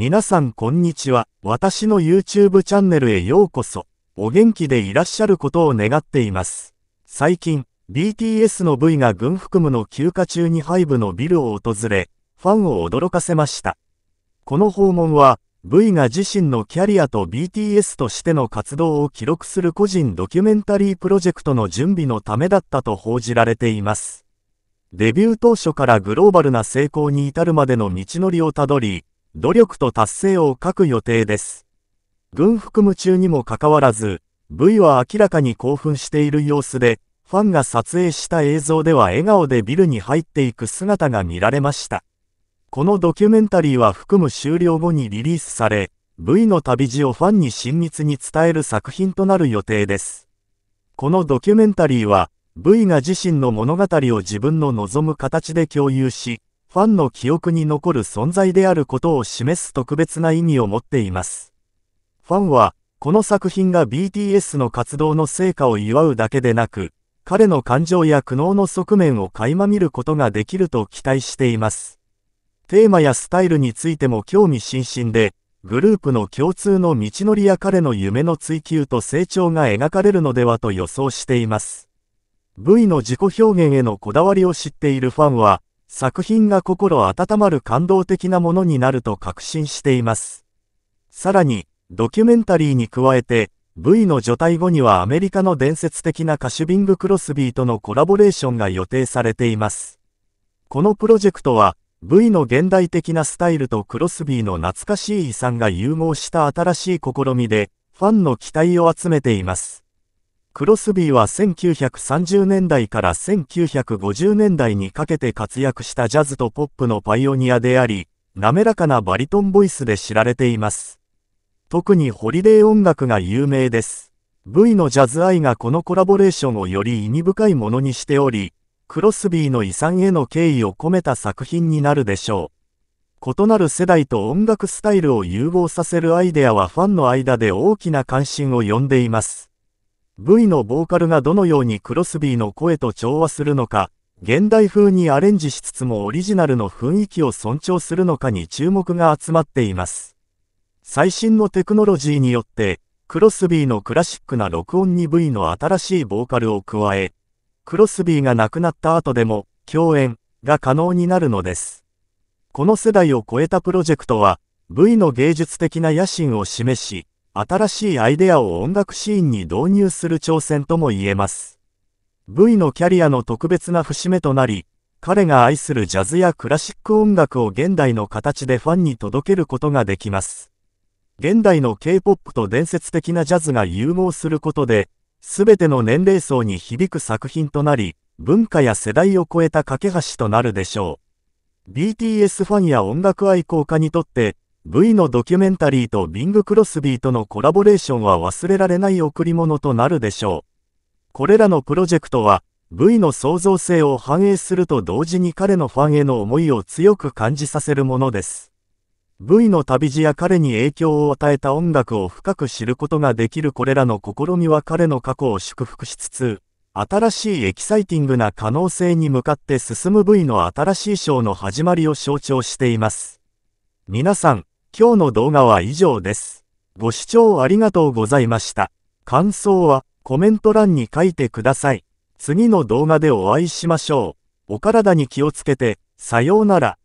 皆さんこんにちは。私の YouTube チャンネルへようこそ。お元気でいらっしゃることを願っています。最近、BTS の V が軍服務の休暇中にハイブのビルを訪れ、ファンを驚かせました。この訪問は、V が自身のキャリアと BTS としての活動を記録する個人ドキュメンタリープロジェクトの準備のためだったと報じられています。デビュー当初からグローバルな成功に至るまでの道のりをたどり、努力と達成を書く予定です。軍服務中にもかかわらず、V は明らかに興奮している様子で、ファンが撮影した映像では笑顔でビルに入っていく姿が見られました。このドキュメンタリーは含む終了後にリリースされ、V の旅路をファンに親密に伝える作品となる予定です。このドキュメンタリーは、V が自身の物語を自分の望む形で共有し、ファンの記憶に残る存在であることを示す特別な意味を持っています。ファンは、この作品が BTS の活動の成果を祝うだけでなく、彼の感情や苦悩の側面を垣間見ることができると期待しています。テーマやスタイルについても興味津々で、グループの共通の道のりや彼の夢の追求と成長が描かれるのではと予想しています。V の自己表現へのこだわりを知っているファンは、作品が心温まる感動的なものになると確信しています。さらに、ドキュメンタリーに加えて、V の除隊後にはアメリカの伝説的な歌手ビング・クロスビーとのコラボレーションが予定されています。このプロジェクトは、V の現代的なスタイルとクロスビーの懐かしい遺産が融合した新しい試みで、ファンの期待を集めています。クロスビーは1930年代から1950年代にかけて活躍したジャズとポップのパイオニアであり、滑らかなバリトンボイスで知られています。特にホリデー音楽が有名です。V のジャズ愛がこのコラボレーションをより意味深いものにしており、クロスビーの遺産への敬意を込めた作品になるでしょう。異なる世代と音楽スタイルを融合させるアイデアはファンの間で大きな関心を呼んでいます。V のボーカルがどのようにクロスビーの声と調和するのか、現代風にアレンジしつつもオリジナルの雰囲気を尊重するのかに注目が集まっています。最新のテクノロジーによって、クロスビーのクラシックな録音に V の新しいボーカルを加え、クロスビーが亡くなった後でも共演が可能になるのです。この世代を超えたプロジェクトは、V の芸術的な野心を示し、新しいアイデアを音楽シーンに導入する挑戦とも言えます。V のキャリアの特別な節目となり、彼が愛するジャズやクラシック音楽を現代の形でファンに届けることができます。現代の K-POP と伝説的なジャズが融合することで、すべての年齢層に響く作品となり、文化や世代を超えた架け橋となるでしょう。BTS ファンや音楽愛好家にとって、V のドキュメンタリーとビング・クロスビーとのコラボレーションは忘れられない贈り物となるでしょう。これらのプロジェクトは V の創造性を反映すると同時に彼のファンへの思いを強く感じさせるものです。V の旅路や彼に影響を与えた音楽を深く知ることができるこれらの試みは彼の過去を祝福しつつ、新しいエキサイティングな可能性に向かって進む V の新しい章の始まりを象徴しています。皆さん、今日の動画は以上です。ご視聴ありがとうございました。感想はコメント欄に書いてください。次の動画でお会いしましょう。お体に気をつけて、さようなら。